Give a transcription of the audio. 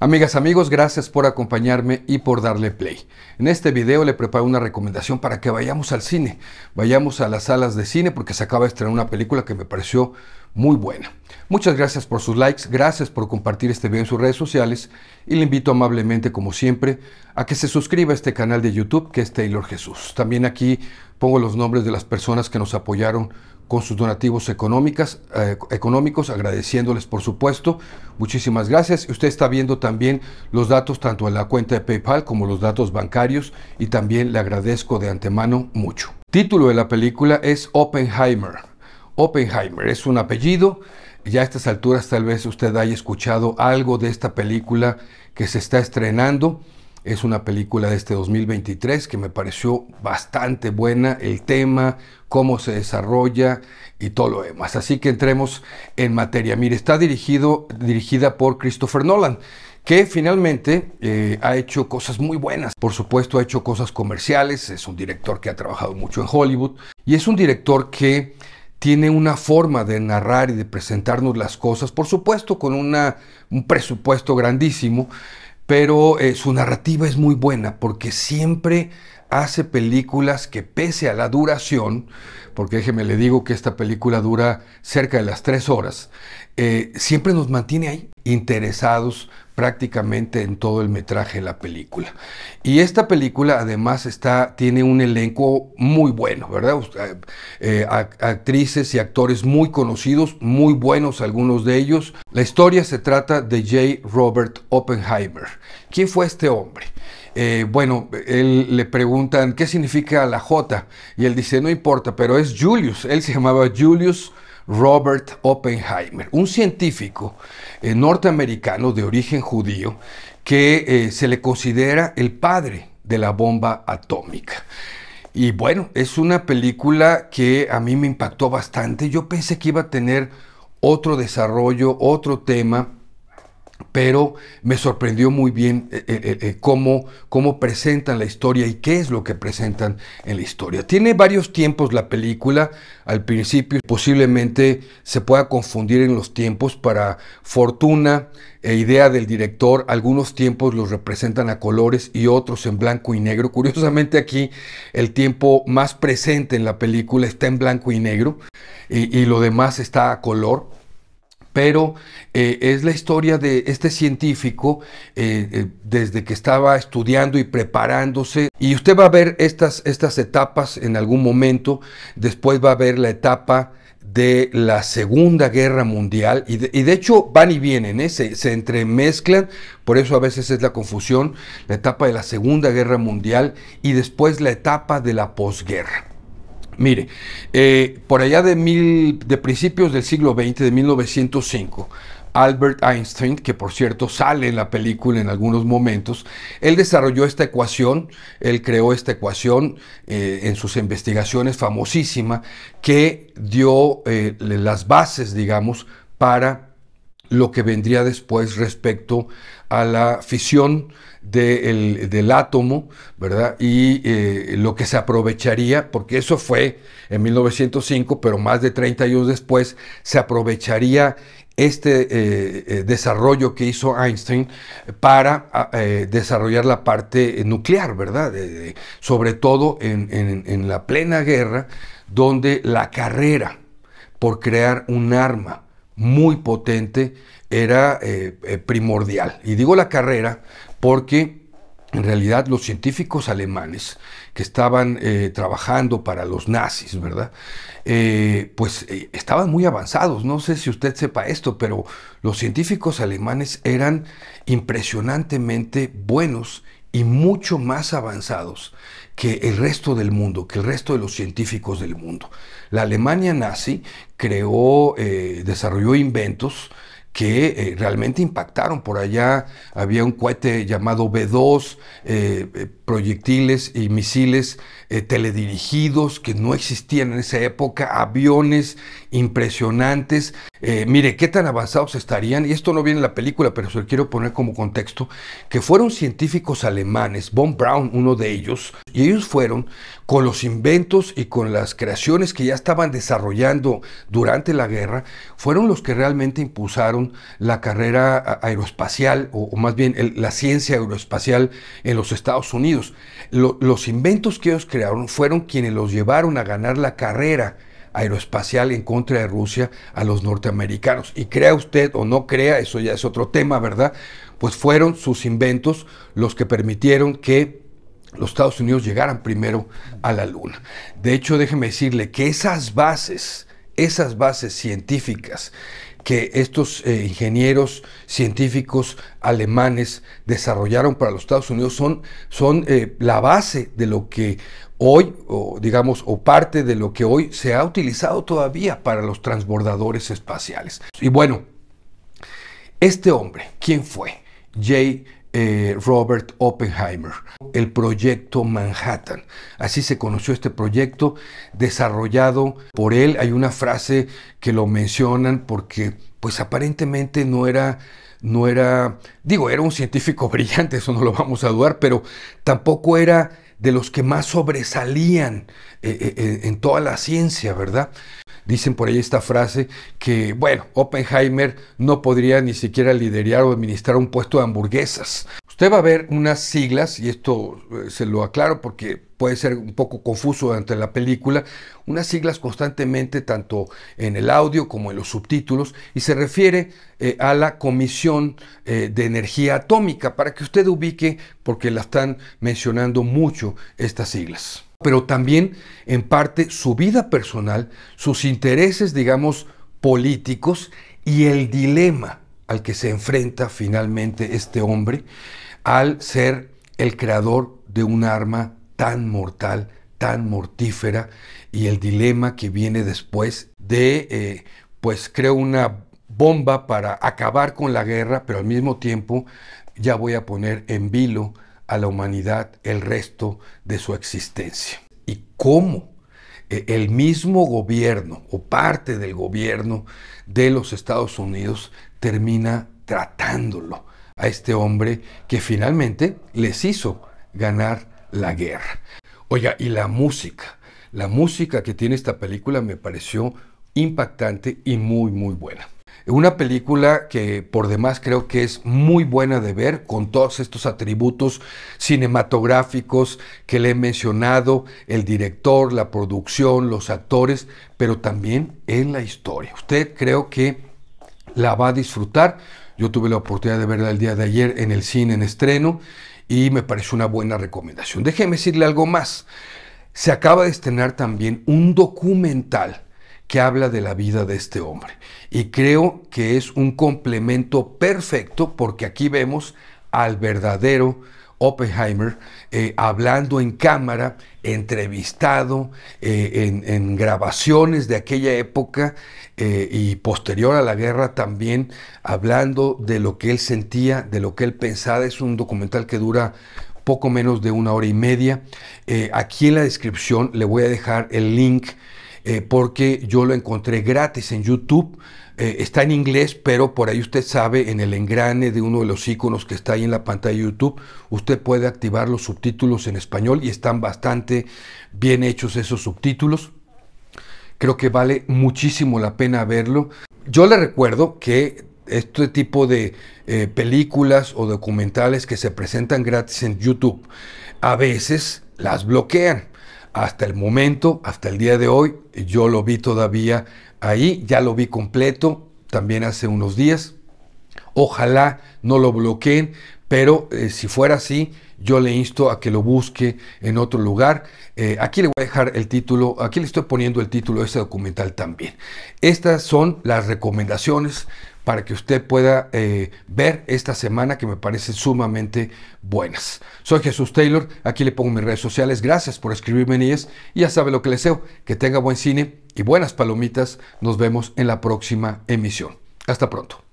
Amigas, amigos, gracias por acompañarme y por darle play. En este video le preparo una recomendación para que vayamos al cine. Vayamos a las salas de cine porque se acaba de estrenar una película que me pareció muy buena. Muchas gracias por sus likes, gracias por compartir este video en sus redes sociales y le invito amablemente, como siempre, a que se suscriba a este canal de YouTube que es Taylor Jesús. También aquí pongo los nombres de las personas que nos apoyaron con sus donativos económicas, eh, económicos, agradeciéndoles por supuesto. Muchísimas gracias. Usted está viendo también los datos tanto en la cuenta de PayPal como los datos bancarios y también le agradezco de antemano mucho. Título de la película es Oppenheimer. Oppenheimer es un apellido. Ya a estas alturas tal vez usted haya escuchado algo de esta película que se está estrenando. Es una película de este 2023 que me pareció bastante buena, el tema, cómo se desarrolla y todo lo demás. Así que entremos en materia. Mire, está dirigido, dirigida por Christopher Nolan que finalmente eh, ha hecho cosas muy buenas. Por supuesto, ha hecho cosas comerciales, es un director que ha trabajado mucho en Hollywood y es un director que tiene una forma de narrar y de presentarnos las cosas, por supuesto, con una, un presupuesto grandísimo pero eh, su narrativa es muy buena porque siempre hace películas que pese a la duración, porque déjeme le digo que esta película dura cerca de las tres horas, eh, siempre nos mantiene ahí interesados prácticamente en todo el metraje de la película. Y esta película además está, tiene un elenco muy bueno, ¿verdad? Eh, eh, actrices y actores muy conocidos, muy buenos algunos de ellos. La historia se trata de J. Robert Oppenheimer. ¿Quién fue este hombre? Eh, bueno, él le preguntan, ¿qué significa la J? Y él dice, no importa, pero es Julius. Él se llamaba Julius Robert Oppenheimer, un científico eh, norteamericano de origen judío que eh, se le considera el padre de la bomba atómica. Y bueno, es una película que a mí me impactó bastante. Yo pensé que iba a tener otro desarrollo, otro tema pero me sorprendió muy bien eh, eh, eh, cómo, presentan la historia y qué es lo que presentan en la historia. Tiene varios tiempos la película, al principio posiblemente se pueda confundir en los tiempos, para fortuna e idea del director, algunos tiempos los representan a colores y otros en blanco y negro. Curiosamente aquí el tiempo más presente en la película está en blanco y negro y lo demás está a color pero eh, es la historia de este científico eh, eh, desde que estaba estudiando y preparándose. Y usted va a ver estas, etapas en algún momento, después va a ver la etapa de la Segunda Guerra Mundial y de, hecho van y vienen, se, entremezclan, por eso a veces es la confusión, la etapa de la Segunda Guerra Mundial y después la etapa de la posguerra. Mire, eh, por allá de, de principios del siglo XX, de 1905, Albert Einstein, que por cierto sale en la película en algunos momentos, él desarrolló esta ecuación, él creó esta ecuación eh, en sus investigaciones famosísima, que dio eh, las bases, digamos, para lo que vendría después respecto a la fisión del átomo, ¿verdad? Y eh, lo que se aprovecharía, porque eso fue en 1905, pero más de 30 años después, se aprovecharía este eh, eh, desarrollo que hizo Einstein para ah, desarrollar la parte nuclear, ¿verdad? sobre todo en la plena guerra, donde la carrera por crear un arma, muy potente, era eh, eh, primordial. Y digo la carrera porque en realidad los científicos alemanes que estaban eh, trabajando para los nazis, ¿verdad? pues estaban muy avanzados, no sé si usted sepa esto, pero los científicos alemanes eran impresionantemente buenos y mucho más avanzados que el resto del mundo, que el resto de los científicos del mundo. La Alemania nazi creó, eh, desarrolló inventos que eh, realmente impactaron. Por allá había un cohete llamado B2, eh, proyectiles y misiles teledirigidos que no existían en esa época, aviones impresionantes. Eh, mire, qué tan avanzados estarían, y esto no viene en la película, pero se lo quiero poner como contexto, que fueron científicos alemanes, von Braun, uno de ellos, y ellos fueron con los inventos y con las creaciones que ya estaban desarrollando durante la guerra, fueron los que realmente impulsaron la carrera aeroespacial, o, más bien la ciencia aeroespacial en los Estados Unidos. los inventos que ellos crearon fueron quienes los llevaron a ganar la carrera aeroespacial en contra de Rusia a los norteamericanos. Y crea usted o no crea, eso ya es otro tema, ¿verdad? Pues fueron sus inventos los que permitieron que los Estados Unidos llegaran primero a la Luna. De hecho, déjeme decirle que esas bases, esas bases científicas que estos eh, ingenieros científicos alemanes desarrollaron para los Estados Unidos son, son eh, la base de lo que hoy, o digamos, o parte de lo que hoy se ha utilizado todavía para los transbordadores espaciales. Y bueno, este hombre, ¿quién fue? J. Eh, Robert Oppenheimer, el proyecto Manhattan. Así se conoció este proyecto desarrollado por él. Hay una frase que lo mencionan porque pues aparentemente no era no era, digo, era un científico brillante, eso no lo vamos a dudar, pero tampoco era de los que más sobresalían eh, eh, eh, en toda la ciencia, ¿verdad? Dicen por ahí esta frase que, bueno, Oppenheimer no podría ni siquiera liderar o administrar un puesto de hamburguesas. Usted va a ver unas siglas, y esto se lo aclaro porque puede ser un poco confuso durante la película, unas siglas constantemente tanto en el audio como en los subtítulos y se refiere eh, a la Comisión eh, de Energía Atómica para que usted ubique porque la están mencionando mucho estas siglas. Pero también en parte su vida personal, sus intereses digamos políticos y el dilema al que se enfrenta finalmente este hombre al ser el creador de un arma tan mortal, tan mortífera y el dilema que viene después de, eh, pues creo una bomba para acabar con la guerra, pero al mismo tiempo ya voy a poner en vilo a la humanidad el resto de su existencia. ¿Y cómo e, el mismo gobierno o parte del gobierno de los Estados Unidos termina tratándolo a este hombre que finalmente les hizo ganar la guerra. Oiga, y la música. La música que tiene esta película me pareció impactante y muy, muy buena. Una película que por demás creo que es muy buena de ver con todos estos atributos cinematográficos que le he mencionado, el director, la producción, los actores, pero también en la historia. Usted creo que la va a disfrutar. Yo tuve la oportunidad de verla el día de ayer en el cine en estreno y me parece una buena recomendación. Déjeme decirle algo más. Se acaba de estrenar también un documental que habla de la vida de este hombre. Y creo que es un complemento perfecto porque aquí vemos al verdadero Oppenheimer, eh, hablando en cámara, entrevistado eh, en, grabaciones de aquella época eh, y posterior a la guerra también, hablando de lo que él sentía, de lo que él pensaba. Es un documental que dura poco menos de una hora y media. aquí en la descripción le voy a dejar el link eh, porque yo lo encontré gratis en YouTube. Eh, está en inglés, pero por ahí usted sabe, en el engrane de uno de los iconos que está ahí en la pantalla de YouTube, usted puede activar los subtítulos en español y están bastante bien hechos esos subtítulos. Creo que vale muchísimo la pena verlo. Yo le recuerdo que este tipo de eh, películas o documentales que se presentan gratis en YouTube, a veces las bloquean hasta el momento, hasta el día de hoy, yo lo vi todavía ahí, ya lo vi completo, también hace unos días. Ojalá no lo bloqueen, pero eh, si fuera así, yo le insto a que lo busque en otro lugar. Eh, aquí le voy a dejar el título, aquí le estoy poniendo el título de este documental también. Estas son las recomendaciones para que usted pueda eh, ver esta semana que me parecen sumamente buenas. Soy Jesús Taylor, aquí le pongo mis redes sociales, gracias por escribirme niñas y ya sabe lo que le deseo, que tenga buen cine y buenas palomitas, nos vemos en la próxima emisión. Hasta pronto.